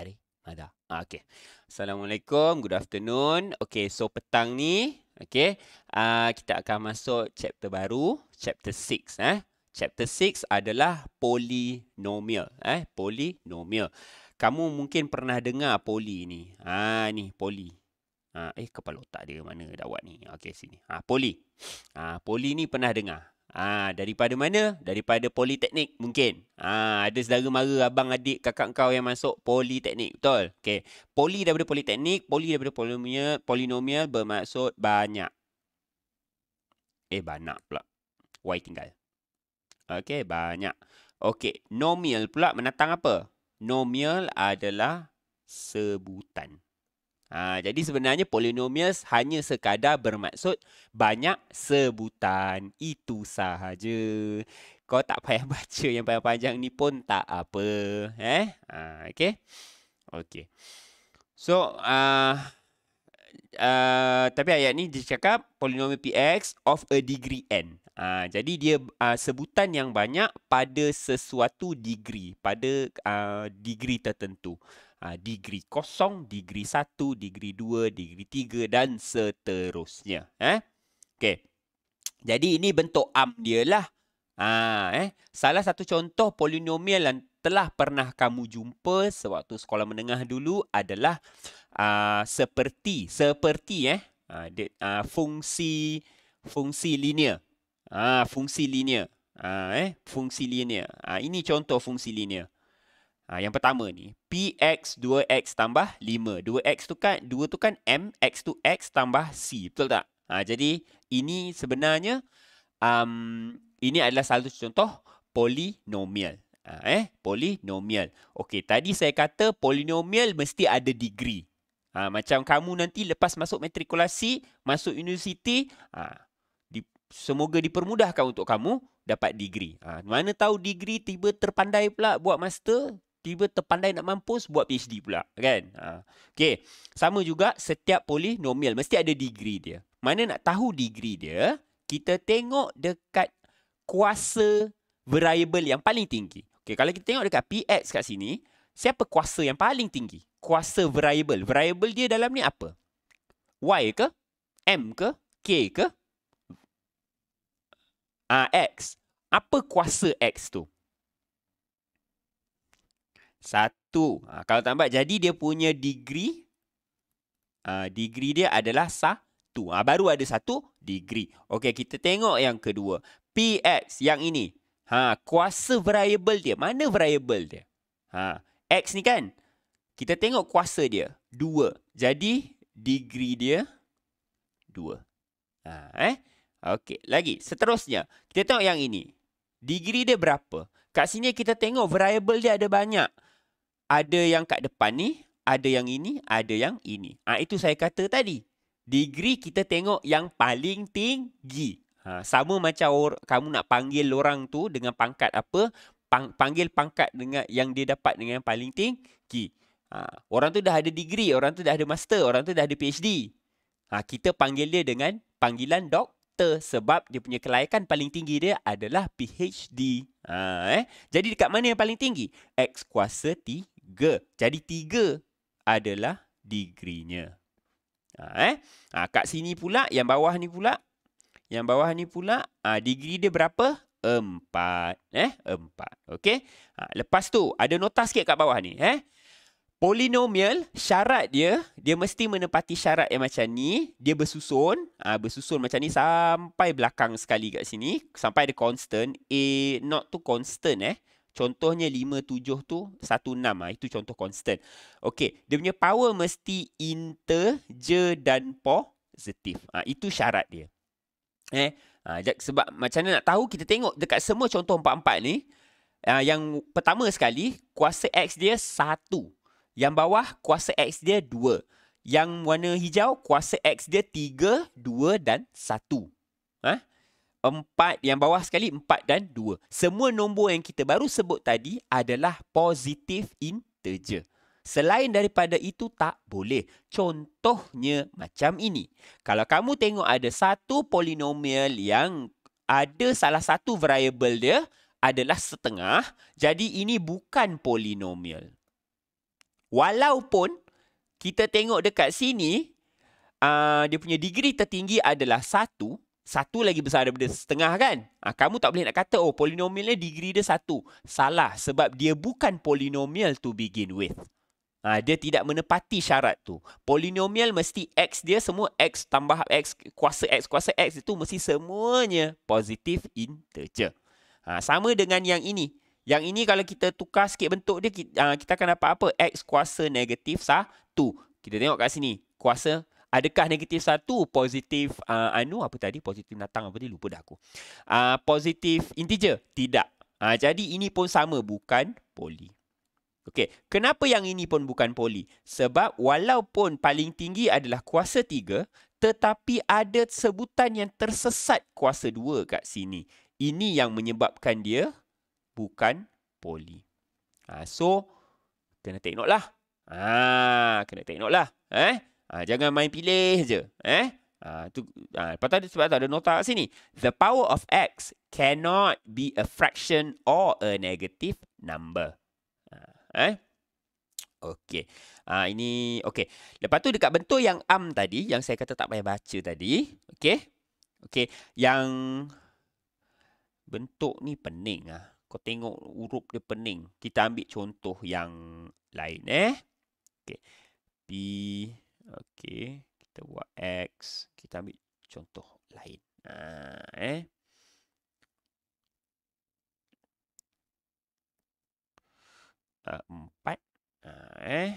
Ada, Mada. Ah, okay. Assalamualaikum. Good afternoon. Okey. so petang ni, okey. uh, kita akan masuk chapter baru, chapter 6. Eh. Chapter 6 adalah polynomial. Eh. Polynomial. Kamu mungkin pernah dengar poli ni. Ha, ah, ni, poli. Ha, eh, kepala otak dia mana dakwat ni. Okey sini. Ha, ah, poli. Ha, ah, poli ni pernah dengar. Ah, daripada mana? Daripada politeknik mungkin. Ah, ada saudara mara abang adik kakak kau yang masuk politeknik, betul? Okay, Poli daripada politeknik, poli daripada polinomial, polinomial bermaksud banyak. Eh banyak pula. Y tinggal. Okey, banyak. Okey, nomial pula menatang apa? Nomial adalah sebutan. Ha, jadi sebenarnya polynomials hanya sekadar bermaksud banyak sebutan. Itu sahaja. Kau tak payah baca yang panjang-panjang ni pun tak apa. Eh? Ha, okay? Okay. So, uh, uh, tapi ayat ni dia cakap polynomial PX of a degree N. Ha, jadi dia uh, sebutan yang banyak pada sesuatu degree. Pada uh, degree tertentu uh, degree kosong, degree satu, degree dua, degree tiga dan seterusnya. Eh? Okay. Jadi ini bentuk am hmm. dia lah. Uh, ah, eh? Salah satu contoh polinomial yang telah pernah kamu jumpa sewaktu sekolah menengah dulu adalah uh, seperti seperti eh uh, uh, fungsi fungsi linear. Ah fungsi linear. Ah eh fungsi linear. Ah ini contoh fungsi linear. Ha, yang pertama ni, px 2x tambah 5. 2x tu kan, 2 tu kan m, x tu x tambah c. Betul tak? Ha, jadi, ini sebenarnya, um, ini adalah satu contoh polinomial. Ha, eh, polinomial. Okey, tadi saya kata polinomial mesti ada degree. Ha, macam kamu nanti lepas masuk matrikulasi, masuk universiti, ha, di, semoga dipermudahkan untuk kamu dapat degree. Ha, mana tahu degree tiba terpandai pula buat master, tiba terpandai nak mampus buat PhD pula kan ha. okay. sama juga setiap polinomial mesti ada degree dia mana nak tahu degree dia kita tengok dekat kuasa variable yang paling tinggi okay, kalau kita tengok dekat px kat sini siapa kuasa yang paling tinggi kuasa variable variable dia dalam ni apa y ke m ke k ke ah x apa kuasa x tu satu. Ha, kalau tambah jadi dia punya degree. Ha, degree dia adalah satu. Ha, baru ada satu degree. Okey, kita tengok yang kedua. PX yang ini. Ha, kuasa variable dia. Mana variable dia? Ha, X ni kan? Kita tengok kuasa dia. Dua. Jadi, degree dia dua. Ha, eh? Okey, lagi. Seterusnya, kita tengok yang ini. Degree dia berapa? Kat sini kita tengok variable dia ada banyak ada yang kat depan ni, ada yang ini, ada yang ini. Ha, itu saya kata tadi. Degree kita tengok yang paling tinggi. Ha, sama macam or, kamu nak panggil orang tu dengan pangkat apa, pang, panggil pangkat dengan yang dia dapat dengan yang paling tinggi. Ha, orang tu dah ada degree, orang tu dah ada master, orang tu dah ada PhD. Ha, kita panggil dia dengan panggilan doktor sebab dia punya kelayakan paling tinggi dia adalah PhD. Ha, eh. Jadi dekat mana yang paling tinggi? X kuasa tiga. Jadi tiga adalah degree-nya. Ha, eh? ha, kat sini pula, yang bawah ni pula. Yang bawah ni pula, ha, degree dia berapa? Empat. Eh? Empat. Okay? Ha, lepas tu, ada nota sikit kat bawah ni. Eh? Polinomial, syarat dia, dia mesti menepati syarat yang macam ni. Dia bersusun, ha, bersusun macam ni sampai belakang sekali kat sini. Sampai ada constant. A not tu constant eh. Contohnya 57 tu 16 ah itu contoh constant. Okey, dia punya power mesti integer dan positif. Ah itu syarat dia. Eh, ah sebab macam mana nak tahu kita tengok dekat semua contoh 44 ni ah yang pertama sekali kuasa x dia 1. Yang bawah kuasa x dia 2. Yang warna hijau kuasa x dia 3, 2 dan 1. Ah Empat yang bawah sekali, empat dan dua. Semua nombor yang kita baru sebut tadi adalah positif integer. Selain daripada itu, tak boleh. Contohnya macam ini. Kalau kamu tengok ada satu polinomial yang ada salah satu variable dia adalah setengah. Jadi ini bukan polinomial. Walaupun kita tengok dekat sini, uh, dia punya degree tertinggi adalah satu satu lagi besar daripada setengah kan? Ha, kamu tak boleh nak kata, oh polinomial ni degree dia satu. Salah, sebab dia bukan polinomial to begin with. Ha, dia tidak menepati syarat tu. Polinomial mesti X dia semua X tambah X kuasa X kuasa X itu mesti semuanya positif integer. Ha, sama dengan yang ini. Yang ini kalau kita tukar sikit bentuk dia ha, kita akan dapat apa? X kuasa negatif satu. Kita tengok kat sini. Kuasa adakah negatif satu positif uh, anu apa tadi positif natang apa tadi lupa dah aku uh, positif integer tidak uh, jadi ini pun sama bukan poli Okey, kenapa yang ini pun bukan poli? Sebab walaupun paling tinggi adalah kuasa 3, tetapi ada sebutan yang tersesat kuasa 2 kat sini. Ini yang menyebabkan dia bukan poli. Ha, so, kena take lah. Ha, kena take lah. Eh? Ha, jangan main pilih je. Eh? Ha, tu, ha, lepas tu sebab tu ada nota kat sini. The power of X cannot be a fraction or a negative number. Ha, eh? Okay. Ha, ini, okay. Lepas tu dekat bentuk yang am tadi, yang saya kata tak payah baca tadi. Okay. Okay. Yang bentuk ni pening lah. Kau tengok huruf dia pening. Kita ambil contoh yang lain eh. Okay. B Okey, kita buat x, kita ambil contoh lain. Ha, eh. Uh, eh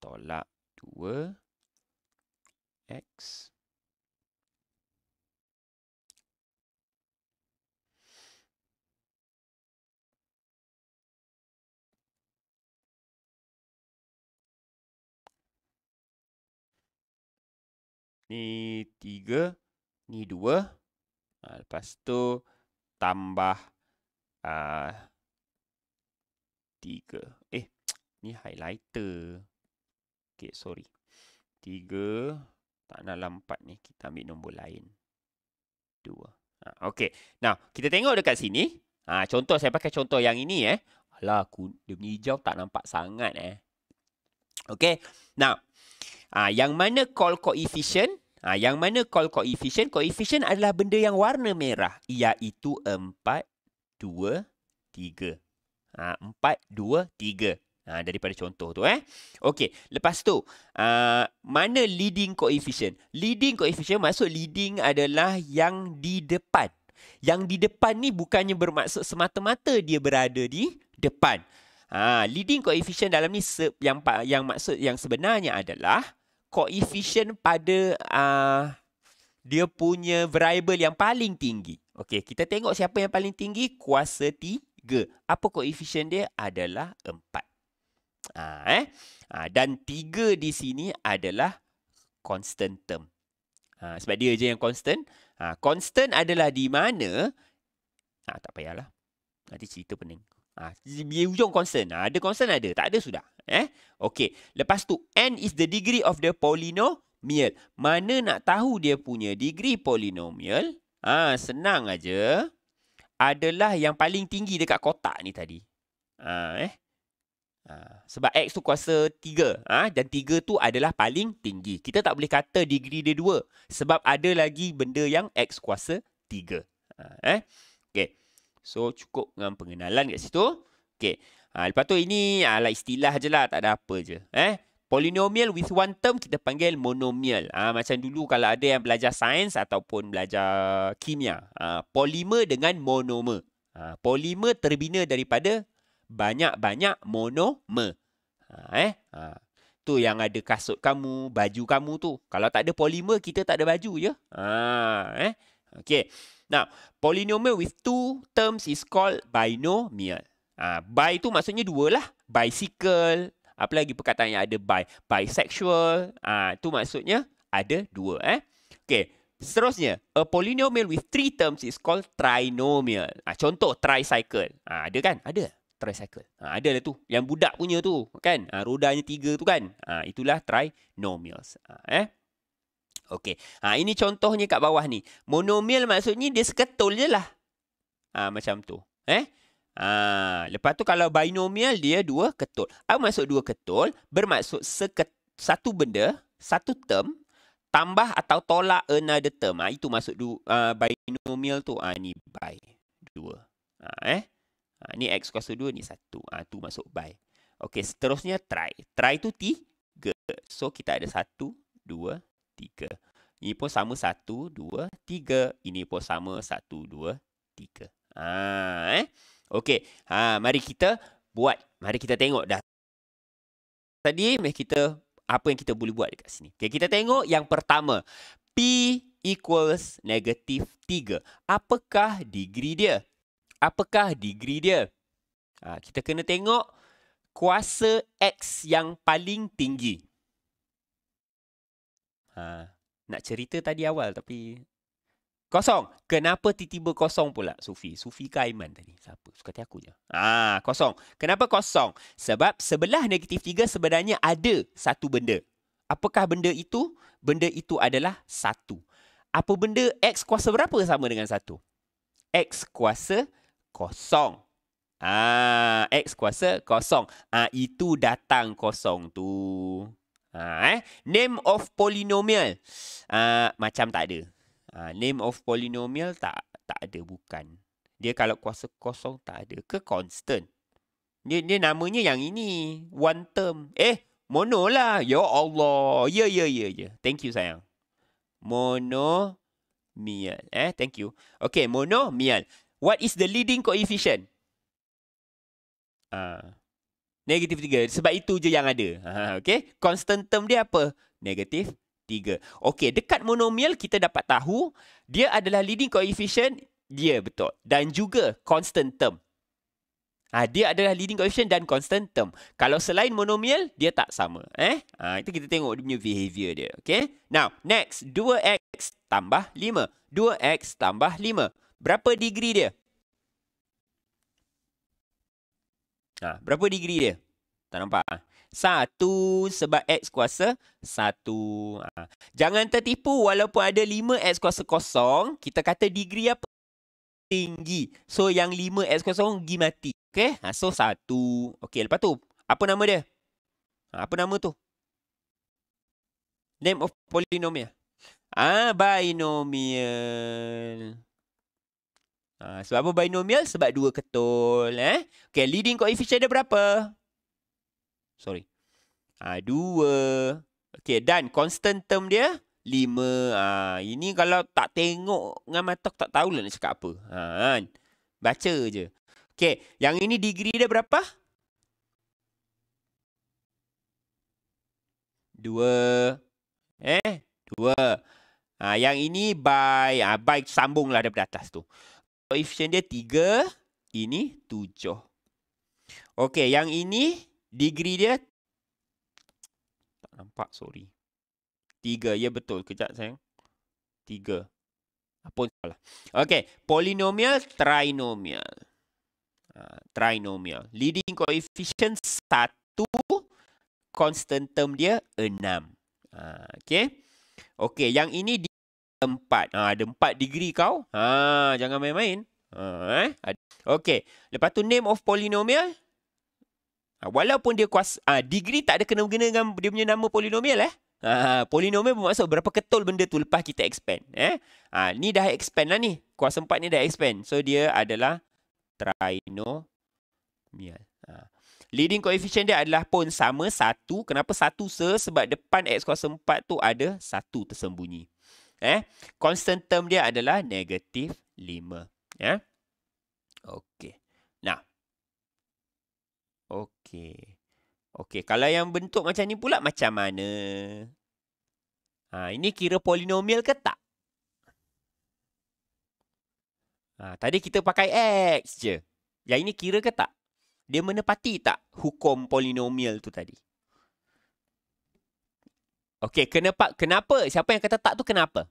tolak dua x ni tiga, ni dua, Ha, lepas tu tambah ah, a uh, Eh, ni highlighter. Okay, sorry. Tiga tak nak lambat ni, kita ambil nombor lain. Dua. Ha, ah, okey. Now, kita tengok dekat sini. Ha, contoh saya pakai contoh yang ini eh. Alah, aku dia punya hijau tak nampak sangat eh. Okay. Now, Ah, yang mana call coefficient? Ah, yang mana call coefficient? Coefficient adalah benda yang warna merah, iaitu 4 2 3. Ah, 4 2 3. Ah, daripada contoh tu eh. Okey, lepas tu, ah, mana leading coefficient? Leading coefficient maksud leading adalah yang di depan. Yang di depan ni bukannya bermaksud semata-mata dia berada di depan. Ha, leading coefficient dalam ni se- yang yang maksud yang sebenarnya adalah coefficient pada uh, dia punya variable yang paling tinggi. Okey, kita tengok siapa yang paling tinggi kuasa 3. Apa coefficient dia adalah 4. Ha, eh. Ha, dan 3 di sini adalah constant term. Ha, sebab dia je yang constant. Ha, constant adalah di mana? Ha, tak payahlah. Nanti cerita pening. Ah, dia hujung concern. Ah, ada concern ada. Tak ada sudah. Eh, Okay. Lepas tu, N is the degree of the polynomial. Mana nak tahu dia punya degree polynomial? Ah, senang aja. Adalah yang paling tinggi dekat kotak ni tadi. Ah, eh. Ah, sebab X tu kuasa 3. Ah, dan 3 tu adalah paling tinggi. Kita tak boleh kata degree dia 2. Sebab ada lagi benda yang X kuasa 3. Ah, eh. Okay. So cukup dengan pengenalan kat situ. Okey. Ha, lepas tu ini ala ha, istilah je lah. Tak ada apa je. Eh? Polinomial with one term kita panggil monomial. Ha, macam dulu kalau ada yang belajar sains ataupun belajar kimia. Ha, polimer dengan monomer. Ha, polimer terbina daripada banyak-banyak monomer. Ha, eh? ha, tu yang ada kasut kamu, baju kamu tu. Kalau tak ada polymer kita tak ada baju je. Ya? Ha, eh? Okay. Now, polynomial with two terms is called binomial. Ah, uh, by tu maksudnya dua lah. Bicycle. Apa lagi perkataan yang ada by? Bisexual. Ah, uh, tu maksudnya ada dua. Eh. Okay. Seterusnya, a polynomial with three terms is called trinomial. Ah, contoh tricycle. Ah, ada kan? Ada. Tricycle. Ah, ada lah tu. Yang budak punya tu. Kan? Ah, rodanya tiga tu kan? Ah, itulah trinomials. Ah, eh. Okey. Ha, ini contohnya kat bawah ni. Monomial maksudnya dia seketul je lah. Ha, macam tu. Eh? Ha, lepas tu kalau binomial dia dua ketul. Apa maksud dua ketul? Bermaksud seket, satu benda, satu term, tambah atau tolak another term. Ha, itu maksud du, ha, binomial tu. Ha, ni by dua. Ha, eh? Ha, ni x kuasa dua, ni satu. Ha, tu masuk by. Okey, seterusnya try. Try tu tiga. So, kita ada satu, dua, tiga. Ini pun sama satu, dua, tiga. Ini pun sama satu, dua, tiga. Ha, eh? Okey, ha, mari kita buat. Mari kita tengok dah. Tadi, mari kita apa yang kita boleh buat dekat sini. Okay, kita tengok yang pertama. P equals negatif 3. Apakah degree dia? Apakah degree dia? Ha, kita kena tengok kuasa X yang paling tinggi. Ha. nak cerita tadi awal tapi kosong. Kenapa tiba-tiba kosong pula Sufi? Sufi ke tadi? Siapa? Suka tanya aku je. Ah, kosong. Kenapa kosong? Sebab sebelah negatif 3 sebenarnya ada satu benda. Apakah benda itu? Benda itu adalah satu. Apa benda X kuasa berapa sama dengan satu? X kuasa kosong. Ah, X kuasa kosong. Ah, itu datang kosong tu. Ha, eh? Name of polynomial. Ha, macam tak ada. Ha, name of polynomial tak tak ada bukan. Dia kalau kuasa kosong tak ada ke constant. Dia, dia namanya yang ini. One term. Eh, mono lah. Ya Allah. Ya, ya, ya, ya. Thank you sayang. Mono mial. Eh, thank you. Okay, mono mial. What is the leading coefficient? Ah. Uh. Negatif 3. Sebab itu je yang ada. Ha, okay. Constant term dia apa? Negatif 3. Okay. Dekat monomial kita dapat tahu dia adalah leading coefficient. Dia betul. Dan juga constant term. Ha, dia adalah leading coefficient dan constant term. Kalau selain monomial, dia tak sama. Eh, ha, Itu kita tengok dia punya behavior dia. Okay? Now, next. 2x tambah 5. 2x tambah 5. Berapa degree dia? Ha, berapa degree dia? Tak nampak. Ha? Satu sebab X kuasa satu. Ha. Jangan tertipu walaupun ada lima x kuasa kosong. Kita kata degree apa? Tinggi. So yang lima x kosong, gi mati. Okay? Ha, so satu. Okay, lepas tu. Apa nama dia? Ha, apa nama tu? Name of polynomial. Ah, binomial. Ha, sebab apa binomial? Sebab dua ketul. Eh? Okay, leading coefficient ada berapa? Sorry. Ha, dua. Okay, dan constant term dia? Lima. Ha, ini kalau tak tengok dengan mata, tak tahulah nak cakap apa. Ha, kan? Baca je. Okay, yang ini degree dia berapa? Dua. Eh? Dua. Ha, yang ini by, ha, by sambung sambunglah daripada atas tu. Koefisien dia 3, ini 7. Okey, yang ini degree dia tak nampak, sorry. 3, ya betul. Kejap sayang. 3. Apa salah. Okey, polynomial, trinomial. Uh, trinomial. Leading coefficient 1, constant term dia 6. Uh, ha, Okey. Okey, yang ini D empat. Ha, ada empat degree kau. Ha, jangan main-main. Ha, eh? Okay. Lepas tu name of polynomial. Ha, walaupun dia kuas, ha, degree tak ada kena-kena dengan dia punya nama polynomial eh. Ha, polynomial bermaksud berapa ketul benda tu lepas kita expand. Eh? Ha, ni dah expand lah ni. Kuasa empat ni dah expand. So, dia adalah trinomial. Ha. Leading coefficient dia adalah pun sama satu. Kenapa satu se? Sebab depan x kuasa empat tu ada satu tersembunyi. Eh, constant term dia adalah negatif 5. Ya. Eh? Okey. Nah. Okey. Okey, kalau yang bentuk macam ni pula macam mana? Ha, ini kira polinomial ke tak? Ha, tadi kita pakai X je. Yang ini kira ke tak? Dia menepati tak hukum polinomial tu tadi? Okey, kenapa? Kenapa? Siapa yang kata tak tu kenapa?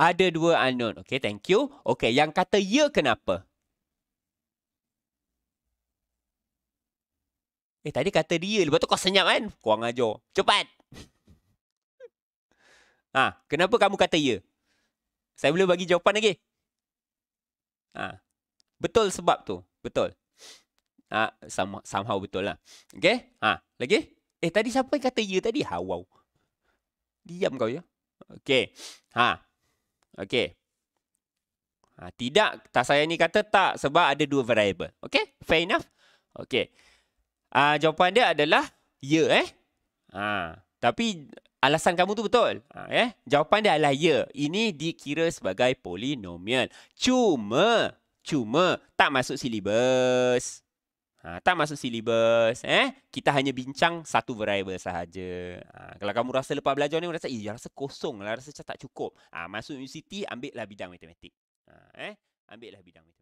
Ada dua unknown. Okey, thank you. Okey, yang kata ya kenapa? Eh, tadi kata dia. Lepas tu kau senyap kan? Kurang ajar. Cepat! ha, kenapa kamu kata ya? Saya boleh bagi jawapan lagi. Ha, betul sebab tu. Betul uh, ha, somehow, somehow betul lah. Okay? Ha, lagi? Eh, tadi siapa yang kata ya tadi? Ha, wow. Diam kau ya. Okay. Ha. Okay. Ha, tidak. Tak saya ni kata tak. Sebab ada dua variable. Okay? Fair enough? Okay. Uh, jawapan dia adalah ya eh. Ha. Tapi alasan kamu tu betul. Ha, eh? Jawapan dia adalah ya. Ini dikira sebagai polinomial. Cuma. Cuma. Tak masuk silibus. Ha, tak masuk syllabus. Eh? Kita hanya bincang satu variable sahaja. Ha, kalau kamu rasa lepas belajar ni, rasa, iya, eh, rasa kosong lah. Rasa tak cukup. Ha, masuk universiti, ambillah bidang matematik. Ha, eh? Ambillah bidang matematik.